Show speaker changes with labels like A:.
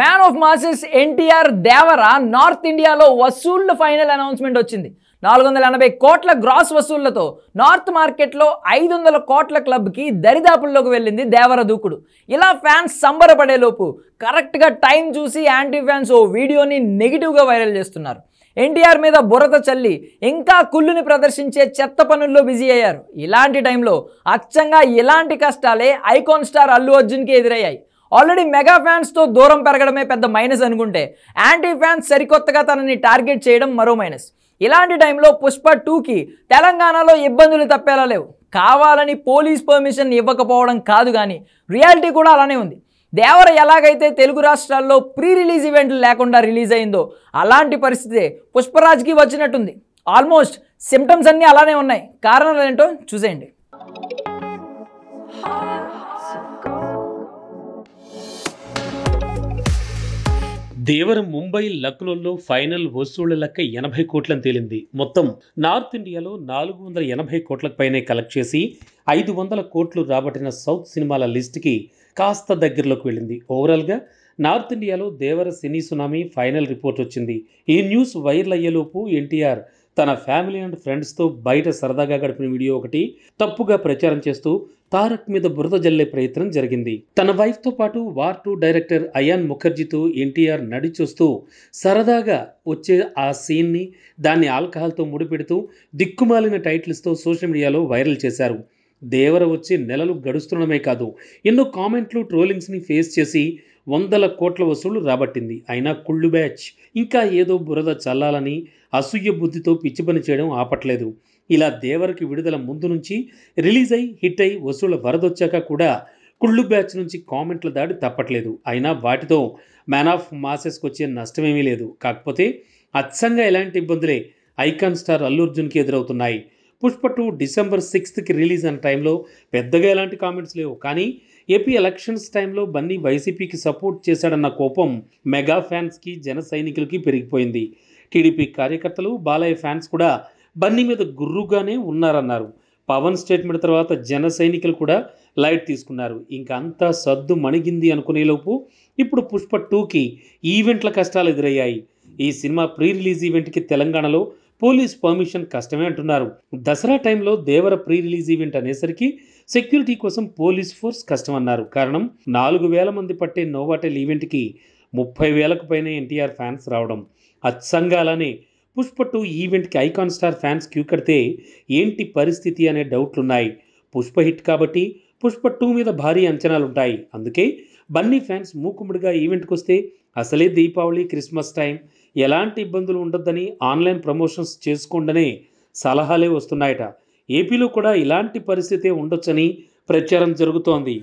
A: man of masses NTR Devara north ఇండియాలో వసూళ్ల final announcement వచ్చింది నాలుగు వందల ఎనభై కోట్ల గ్రాస్ వసూళ్లతో నార్త్ మార్కెట్లో ఐదు వందల కోట్ల క్లబ్కి దరిదాపుల్లోకి వెళ్ళింది దేవర దూకుడు ఇలా ఫ్యాన్స్ సంబరపడేలోపు కరెక్ట్గా టైం చూసి యాంటీ ఫ్యాన్స్ ఓ వీడియోని నెగిటివ్గా వైరల్ చేస్తున్నారు ఎన్టీఆర్ మీద బురద చల్లి ఇంకా కుళ్ళుని ప్రదర్శించే చెత్త పనుల్లో బిజీ అయ్యారు ఇలాంటి టైంలో అచ్చంగా ఇలాంటి కష్టాలే ఐకాన్ స్టార్ అల్లు అర్జున్కి ఎదురయ్యాయి ఆల్రెడీ మెగా ఫ్యాన్స్తో దూరం పెరగడమే పెద్ద మైనస్ అనుకుంటే యాంటీ ఫ్యాన్స్ సరికొత్తగా తనని టార్గెట్ చేయడం మరో మైనస్ ఇలాంటి టైంలో పుష్ప టూకి తెలంగాణలో ఇబ్బందులు తప్పేలా లేవు కావాలని పోలీస్ పర్మిషన్ ఇవ్వకపోవడం కాదు కానీ రియాలిటీ కూడా అలానే ఉంది దేవర ఎలాగైతే తెలుగు రాష్ట్రాల్లో ప్రీ రిలీజ్ ఈవెంట్లు లేకుండా రిలీజ్ అయిందో అలాంటి పరిస్థితే పుష్పరాజ్కి వచ్చినట్టుంది ఆల్మోస్ట్ సిమ్టమ్స్ అన్నీ అలానే ఉన్నాయి కారణాలు ఏంటో చూసేయండి
B: దేవరం ముంబై లక్నోల్లో ఫైనల్ వసూళ్ల లెక్క ఎనభై కోట్లను తేలింది మొత్తం నార్త్ ఇండియాలో నాలుగు వందల ఎనభై కోట్లకు పైనే కలెక్ట్ చేసి ఐదు వందల కోట్లు రాబట్టిన సౌత్ సినిమాల లిస్టుకి కాస్త దగ్గరలోకి వెళ్ళింది ఓవరాల్గా నార్త్ ఇండియాలో Devara cine tsunami final report వచ్చింది ఈ న్యూస్ వైరల్ అయ్యేలోపు ఎన్టీఆర్ తన ఫ్యామిలీ అండ్ ఫ్రెండ్స్తో బయట సరదాగా గడిపిన వీడియో ఒకటి తప్పుగా ప్రచారం చేస్తూ తారక్ మీద బురద జల్లే ప్రయత్నం జరిగింది తన వైఫ్తో పాటు వార్ టూ డైరెక్టర్ అయాన్ ముఖర్జీతో ఎన్టీఆర్ నడిచొస్తూ సరదాగా వచ్చే ఆ సీన్ని దాన్ని ఆల్కహాల్తో ముడిపెడుతూ దిక్కుమాలిన టైటిల్స్తో సోషల్ మీడియాలో వైరల్ చేశారు దేవర వచ్చి నెలలు గడుస్తుండమే కాదు ఎన్నో కామెంట్లు ట్రోలింగ్స్ని ఫేస్ చేసి వందల కోట్ల వసూళ్లు రాబట్టింది అయినా కుళ్ళు బ్యాచ్ ఇంకా ఏదో బురద చల్లాలని అసూయ బుద్ధితో పిచ్చి పని చేయడం ఆపట్లేదు ఇలా దేవరకి విడుదల ముందు నుంచి రిలీజ్ అయి హిట్ అయి వసూళ్ల వరదొచ్చాక కూడా కుళ్ళు బ్యాచ్ నుంచి కామెంట్ల దాడి తప్పట్లేదు అయినా వాటితో మ్యాన్ ఆఫ్ మాసెస్కి వచ్చే నష్టమేమీ లేదు కాకపోతే అచ్చంగా ఎలాంటి ఇబ్బందులే ఐకాన్ స్టార్ అల్లు అర్జున్కి ఎదురవుతున్నాయి పుష్ప టూ డిసెంబర్ సిక్స్త్కి రిలీజ్ అయిన టైంలో పెద్దగా ఎలాంటి కామెంట్స్ లేవు కానీ ఏపీ ఎలక్షన్స్ టైంలో బన్నీ వైసీపీకి సపోర్ట్ చేశాడన్న కోపం మెగా ఫ్యాన్స్కి జన సైనికులకి పెరిగిపోయింది టీడీపీ కార్యకర్తలు బాలయ్య ఫ్యాన్స్ కూడా బన్నీ మీద గుర్రుగానే ఉన్నారన్నారు పవన్ స్టేట్మెంట్ తర్వాత జన సైనికులు కూడా లైట్ తీసుకున్నారు ఇంకా అంతా సద్దు మణిగింది అనుకునేలోపు ఇప్పుడు పుష్ప టూకి ఈవెంట్ల కష్టాలు ఎదురయ్యాయి ఈ సినిమా ప్రీ రిలీజ్ ఈవెంట్కి తెలంగాణలో పోలీస్ పర్మిషన్ కష్టమే అంటున్నారు దసరా టైంలో దేవర ప్రీ రిలీజ్ ఈవెంట్ అనేసరికి సెక్యూరిటీ కోసం పోలీస్ ఫోర్స్ కష్టమన్నారు కారణం నాలుగు వేల మంది పట్టే నోవాటెల్ ఈవెంట్కి ముప్పై వేలకు పైన ఎన్టీఆర్ ఫ్యాన్స్ రావడం అచ్చంగా అలానే పుష్ప టూ ఈవెంట్కి ఐకాన్ స్టార్ ఫ్యాన్స్ క్యూ కడితే ఏంటి పరిస్థితి అనే డౌట్లున్నాయి పుష్ప హిట్ కాబట్టి పుష్ప టూ మీద భారీ అంచనాలుంటాయి అందుకే బన్నీ ఫ్యాన్స్ మూకుముడిగా ఈవెంట్కి వస్తే అసలే దీపావళి క్రిస్మస్ టైం ఎలాంటి ఇబ్బందులు ఉండొద్దని ఆన్లైన్ ప్రమోషన్స్ చేసుకోండనే సలహాలే వస్తున్నాయట ఏపీలో కూడా ఇలాంటి పరిస్థితే ఉండొచ్చని ప్రచారం జరుగుతోంది